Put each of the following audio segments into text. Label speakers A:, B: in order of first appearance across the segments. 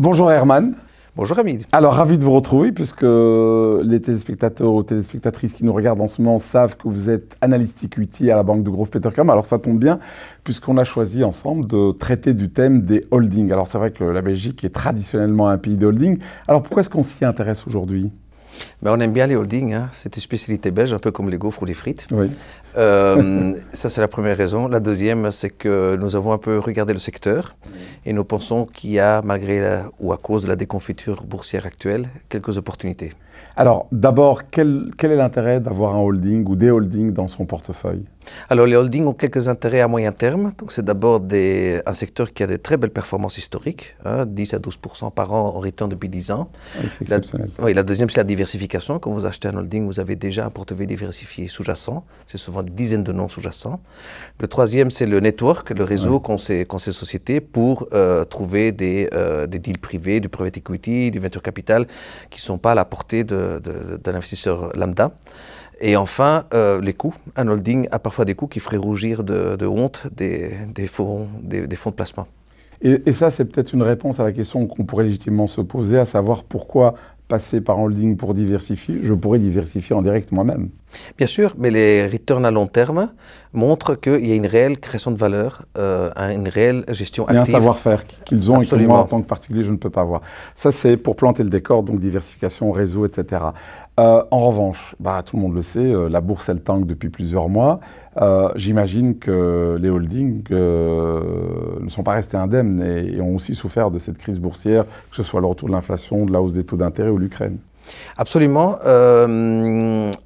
A: Bonjour Herman. Bonjour Hamid. Alors ravi de vous retrouver puisque les téléspectateurs ou téléspectatrices qui nous regardent en ce moment savent que vous êtes analyste equity à la banque de Grove Petercam. Alors ça tombe bien puisqu'on a choisi ensemble de traiter du thème des holdings. Alors c'est vrai que la Belgique est traditionnellement un pays de holding. Alors pourquoi est-ce qu'on s'y intéresse aujourd'hui ben, on aime bien les holdings, hein. c'est une spécialité belge, un peu
B: comme les gaufres ou les frites. Oui. Euh, ça, c'est la première raison. La deuxième, c'est que nous avons un peu regardé le secteur et nous pensons qu'il y a, malgré ou à cause de la déconfiture boursière actuelle, quelques opportunités. Alors, d'abord, quel, est l'intérêt d'avoir un
A: holding ou des holdings dans son portefeuille
B: Alors, les holdings ont quelques intérêts à moyen terme. Donc, c'est d'abord un secteur qui a des très belles performances historiques, 10 hein, à 12 par an en return depuis 10 ans. C'est la, oui, la deuxième, c'est la diversification. Quand vous achetez un holding, vous avez déjà un portefeuille diversifié sous-jacent. C'est souvent dizaines de noms sous-jacents. Le troisième, c'est le network, le réseau qu'ont ces, sociétés pour euh, trouver euh, des, deals privés, du private equity, du venture capital, qui ne sont pas à la portée d'un investisseur lambda. Et enfin, euh, les coûts. Un holding a parfois des coûts qui feraient rougir de, honte des, fonds,
A: des, fonds de placement. Et, et ça, c'est peut-être une réponse à la question qu'on pourrait légitimement se poser, à savoir pourquoi passer par holding pour diversifier, je pourrais diversifier en direct moi-même.
B: Bien sûr, mais les returns à long terme montrent qu'il y a une réelle création de valeur, euh, une réelle gestion
A: active. Il y a un savoir-faire qu'ils ont et que moi, en tant que particulier, je ne peux pas avoir. Ça, c'est pour planter le décor, donc diversification, réseau, etc. Euh, en revanche, bah, tout le monde le sait, euh, la bourse elle tangue depuis plusieurs mois. Euh, j'imagine que les holdings ne sont pas restés indemnes et, ont aussi souffert de cette crise boursière, que ce soit le retour de l'inflation, de la hausse des taux d'intérêt ou l'Ukraine. Absolument.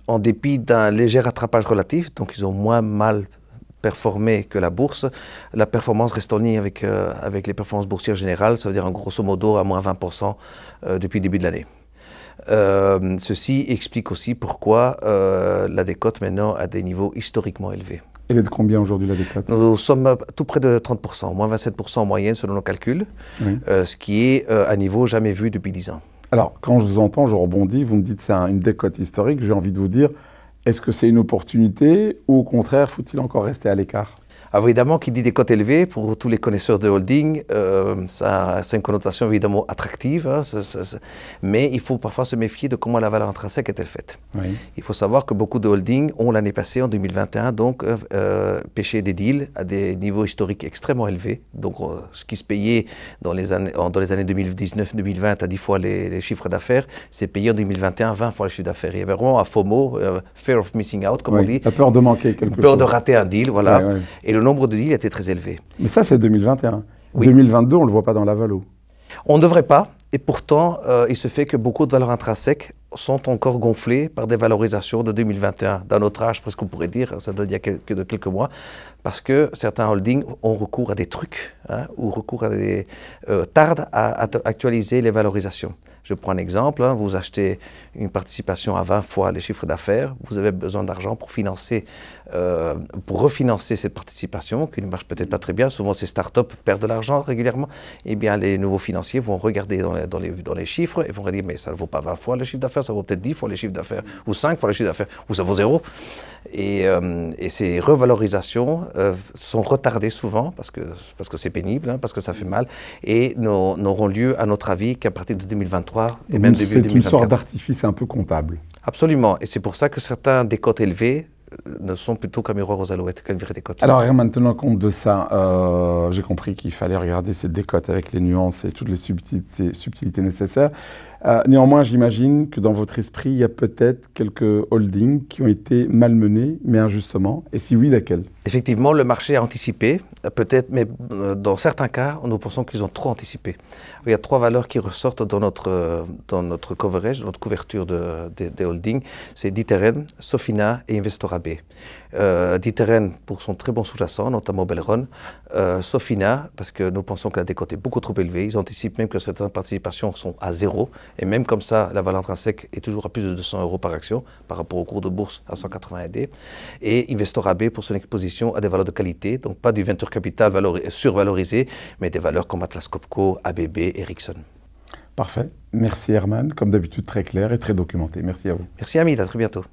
A: en dépit d'un
B: léger rattrapage relatif, donc ils ont moins mal performé que la bourse. La performance reste en ligne avec, les performances boursières générales, ça veut dire en grosso modo à moins 20% depuis le début de l'année. Euh, ceci explique aussi pourquoi euh, la décote maintenant a des niveaux historiquement élevés. Elle est de combien aujourd'hui la décote Nous sommes tout près de 30%, moins 27% en moyenne selon nos calculs, euh, ce qui est un niveau jamais vu depuis 10
A: ans. Alors, quand je vous entends, je rebondis, vous me dites c'est une décote historique, j'ai envie de vous dire, est-ce que c'est une opportunité ou au contraire, faut-il encore rester à l'écart alors évidemment, qui dit des cotes élevées,
B: pour tous les connaisseurs de holding, euh, c'est une connotation évidemment attractive, hein, mais il faut parfois se méfier de comment la valeur intrinsèque est-elle faite. Il faut savoir que beaucoup de holdings ont l'année passée, en 2021, donc euh, euh, pêché des deals à des niveaux historiques extrêmement élevés. Donc euh, ce qui se payait dans les années, dans les années 2019-2020 à 10 fois les, chiffres d'affaires, c'est payé en 2021 20 fois les chiffres d'affaires. Il y avait vraiment un FOMO, Fear of Missing
A: Out, comme on dit. La peur de manquer quelque peur chose. Peur de rater
B: un deal, voilà. Oui, et le nombre de lits était très élevé.
A: Mais ça, c'est 2021. 2022, on ne le voit pas dans la On ne devrait pas, et pourtant,
B: euh, il se fait que beaucoup de valeurs intrinsèques sont encore gonflées par des valorisations de 2021, d'un autre âge, presque on pourrait dire, ça date d'il y a de quelques mois parce que certains holdings ont recours à des trucs hein, ou recours à des euh, tardent à, actualiser les valorisations. Je prends un exemple hein, vous achetez une participation à 20 fois les chiffres d'affaires, vous avez besoin d'argent pour financer, euh, pour refinancer cette participation qui ne marche peut-être pas très bien. Souvent, ces start-up perdent de l'argent régulièrement. Eh bien, les nouveaux financiers vont regarder dans les, dans les, dans les chiffres et vont dire mais ça ne vaut pas 20 fois les chiffres d'affaires, ça vaut peut-être 10 fois les chiffres d'affaires ou 5 fois les chiffres d'affaires ou ça vaut zéro. Et, euh, et ces revalorisations euh, sont retardés souvent, parce que c'est parce que pénible, hein, parce que ça fait mal, et n'auront lieu, à notre avis, qu'à partir de 2023 et même début 2024. C'est une sorte
A: d'artifice un peu comptable.
B: Absolument, et c'est pour ça que certains décotes élevées euh, ne sont plutôt qu'un miroir aux alouettes qu'un vraie décote. Alors, en
A: tenant compte de ça, euh, j'ai compris qu'il fallait regarder ces décotes avec les nuances et toutes les subtilités, nécessaires. néanmoins, j'imagine que dans votre esprit, il y a peut-être quelques holdings qui ont été malmenés, mais injustement. Et si oui, laquelle Effectivement, le marché a anticipé, peut-être, mais
B: euh, dans certains cas, nous pensons qu'ils ont trop anticipé. Il y a trois valeurs qui ressortent dans notre, euh, dans notre coverage, notre couverture des de, holdings. C'est Diteren, Sofina et Investor AB euh, pour son très bon sous-jacent, notamment Belron, euh, Sofina, parce que nous pensons que la décote est beaucoup trop élevée. Ils anticipent même que certaines participations sont à zéro. Et même comme ça, la valeur intrinsèque est toujours à plus de 200 euros par action par rapport au cours de bourse à 180 D. Et Investor AB pour son exposition à des valeurs de qualité, donc pas du venture capital survalorisé, mais des valeurs comme Atlas Copco, ABB, Ericsson.
A: Parfait. Merci Herman, comme d'habitude très clair et très documenté. Merci à vous. Merci Hamid, à très bientôt.